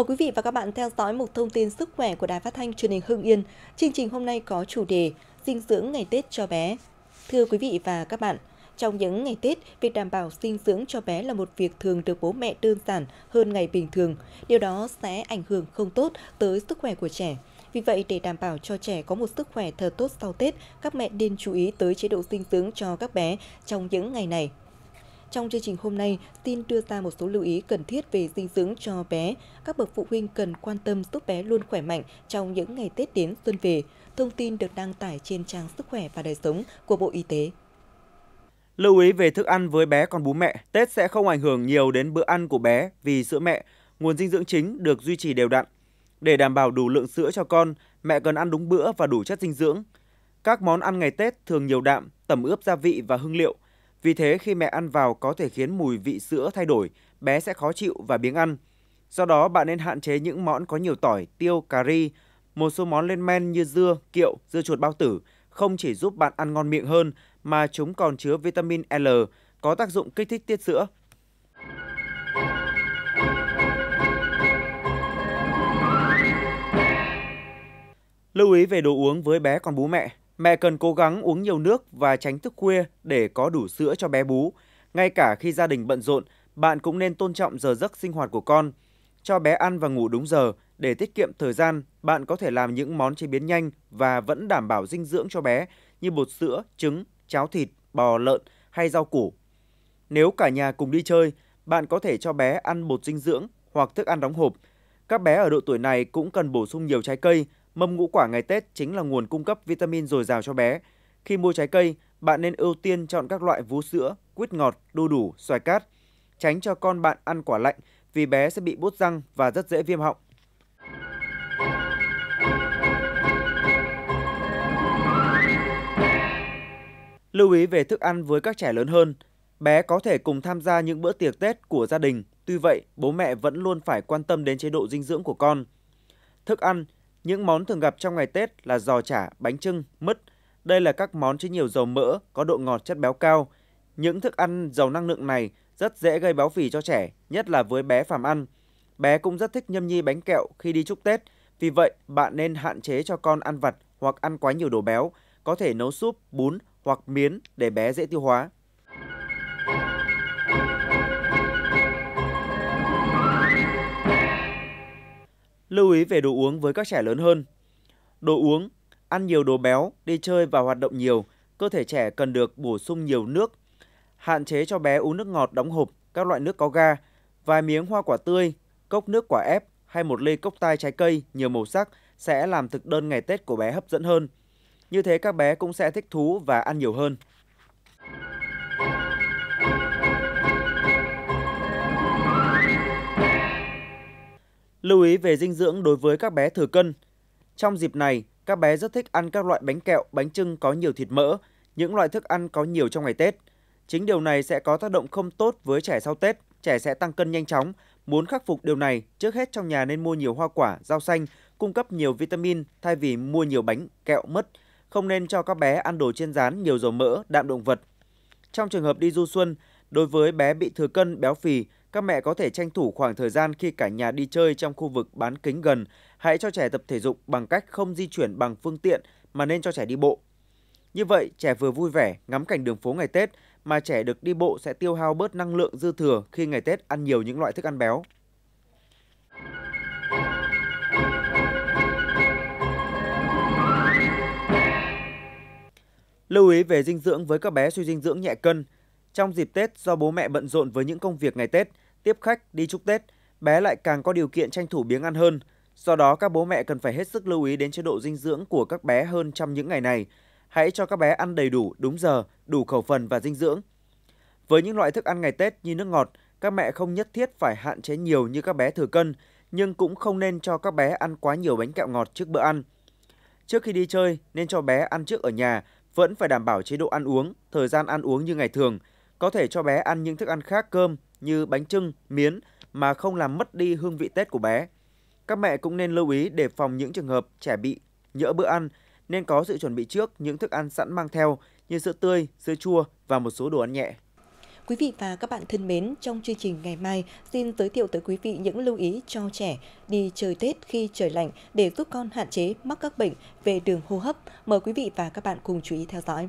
Mời quý vị và các bạn theo dõi một thông tin sức khỏe của Đài Phát thanh truyền hình Hưng Yên. Chương trình hôm nay có chủ đề Dinh dưỡng ngày Tết cho bé. Thưa quý vị và các bạn, trong những ngày Tết, việc đảm bảo dinh dưỡng cho bé là một việc thường được bố mẹ đơn giản hơn ngày bình thường. Điều đó sẽ ảnh hưởng không tốt tới sức khỏe của trẻ. Vì vậy, để đảm bảo cho trẻ có một sức khỏe thật tốt sau Tết, các mẹ nên chú ý tới chế độ dinh dưỡng cho các bé trong những ngày này. Trong chương trình hôm nay, tin đưa ra một số lưu ý cần thiết về dinh dưỡng cho bé. Các bậc phụ huynh cần quan tâm giúp bé luôn khỏe mạnh trong những ngày Tết đến xuân về. Thông tin được đăng tải trên trang Sức khỏe và đời sống của Bộ Y tế. Lưu ý về thức ăn với bé còn bú mẹ, Tết sẽ không ảnh hưởng nhiều đến bữa ăn của bé vì sữa mẹ, nguồn dinh dưỡng chính được duy trì đều đặn. Để đảm bảo đủ lượng sữa cho con, mẹ cần ăn đúng bữa và đủ chất dinh dưỡng. Các món ăn ngày Tết thường nhiều đạm, tẩm ướp gia vị và hương liệu, vì thế khi mẹ ăn vào có thể khiến mùi vị sữa thay đổi, bé sẽ khó chịu và biếng ăn. Do đó bạn nên hạn chế những món có nhiều tỏi, tiêu, cà ri. Một số món lên men như dưa, kiệu, dưa chuột bao tử không chỉ giúp bạn ăn ngon miệng hơn mà chúng còn chứa vitamin L có tác dụng kích thích tiết sữa. Lưu ý về đồ uống với bé còn bú mẹ. Mẹ cần cố gắng uống nhiều nước và tránh thức khuya để có đủ sữa cho bé bú. Ngay cả khi gia đình bận rộn, bạn cũng nên tôn trọng giờ giấc sinh hoạt của con. Cho bé ăn và ngủ đúng giờ để tiết kiệm thời gian, bạn có thể làm những món chế biến nhanh và vẫn đảm bảo dinh dưỡng cho bé như bột sữa, trứng, cháo thịt, bò lợn hay rau củ. Nếu cả nhà cùng đi chơi, bạn có thể cho bé ăn bột dinh dưỡng hoặc thức ăn đóng hộp. Các bé ở độ tuổi này cũng cần bổ sung nhiều trái cây, Mâm ngũ quả ngày Tết chính là nguồn cung cấp vitamin dồi dào cho bé. Khi mua trái cây, bạn nên ưu tiên chọn các loại vú sữa, quýt ngọt, đu đủ, xoài cát. Tránh cho con bạn ăn quả lạnh vì bé sẽ bị bút răng và rất dễ viêm họng. Lưu ý về thức ăn với các trẻ lớn hơn, bé có thể cùng tham gia những bữa tiệc Tết của gia đình, tuy vậy bố mẹ vẫn luôn phải quan tâm đến chế độ dinh dưỡng của con. Thức ăn những món thường gặp trong ngày Tết là giò chả, bánh trưng, mứt. Đây là các món chứa nhiều dầu mỡ, có độ ngọt chất béo cao. Những thức ăn giàu năng lượng này rất dễ gây béo phì cho trẻ, nhất là với bé phàm ăn. Bé cũng rất thích nhâm nhi bánh kẹo khi đi chúc Tết, vì vậy bạn nên hạn chế cho con ăn vặt hoặc ăn quá nhiều đồ béo, có thể nấu súp, bún hoặc miến để bé dễ tiêu hóa. Lưu ý về đồ uống với các trẻ lớn hơn. Đồ uống, ăn nhiều đồ béo, đi chơi và hoạt động nhiều, cơ thể trẻ cần được bổ sung nhiều nước. Hạn chế cho bé uống nước ngọt đóng hộp, các loại nước có ga, vài miếng hoa quả tươi, cốc nước quả ép hay một ly cốc tai trái cây nhiều màu sắc sẽ làm thực đơn ngày Tết của bé hấp dẫn hơn. Như thế các bé cũng sẽ thích thú và ăn nhiều hơn. Lưu ý về dinh dưỡng đối với các bé thừa cân. Trong dịp này, các bé rất thích ăn các loại bánh kẹo, bánh trưng có nhiều thịt mỡ, những loại thức ăn có nhiều trong ngày Tết. Chính điều này sẽ có tác động không tốt với trẻ sau Tết, trẻ sẽ tăng cân nhanh chóng. Muốn khắc phục điều này, trước hết trong nhà nên mua nhiều hoa quả, rau xanh, cung cấp nhiều vitamin thay vì mua nhiều bánh, kẹo mất. Không nên cho các bé ăn đồ chiên rán nhiều dầu mỡ, đạm động vật. Trong trường hợp đi du xuân, đối với bé bị thừa cân, béo phì, các mẹ có thể tranh thủ khoảng thời gian khi cả nhà đi chơi trong khu vực bán kính gần, hãy cho trẻ tập thể dục bằng cách không di chuyển bằng phương tiện mà nên cho trẻ đi bộ. Như vậy, trẻ vừa vui vẻ ngắm cảnh đường phố ngày Tết mà trẻ được đi bộ sẽ tiêu hao bớt năng lượng dư thừa khi ngày Tết ăn nhiều những loại thức ăn béo. Lưu ý về dinh dưỡng với các bé suy dinh dưỡng nhẹ cân – trong dịp Tết do bố mẹ bận rộn với những công việc ngày Tết, tiếp khách, đi chúc Tết, bé lại càng có điều kiện tranh thủ biếng ăn hơn. Do đó các bố mẹ cần phải hết sức lưu ý đến chế độ dinh dưỡng của các bé hơn trong những ngày này. Hãy cho các bé ăn đầy đủ, đúng giờ, đủ khẩu phần và dinh dưỡng. Với những loại thức ăn ngày Tết như nước ngọt, các mẹ không nhất thiết phải hạn chế nhiều như các bé thừa cân, nhưng cũng không nên cho các bé ăn quá nhiều bánh kẹo ngọt trước bữa ăn. Trước khi đi chơi nên cho bé ăn trước ở nhà, vẫn phải đảm bảo chế độ ăn uống, thời gian ăn uống như ngày thường – có thể cho bé ăn những thức ăn khác cơm như bánh trưng, miến mà không làm mất đi hương vị Tết của bé. Các mẹ cũng nên lưu ý đề phòng những trường hợp trẻ bị nhỡ bữa ăn nên có sự chuẩn bị trước những thức ăn sẵn mang theo như sữa tươi, sữa chua và một số đồ ăn nhẹ. Quý vị và các bạn thân mến, trong chương trình ngày mai xin giới thiệu tới quý vị những lưu ý cho trẻ đi chơi Tết khi trời lạnh để giúp con hạn chế mắc các bệnh về đường hô hấp. Mời quý vị và các bạn cùng chú ý theo dõi.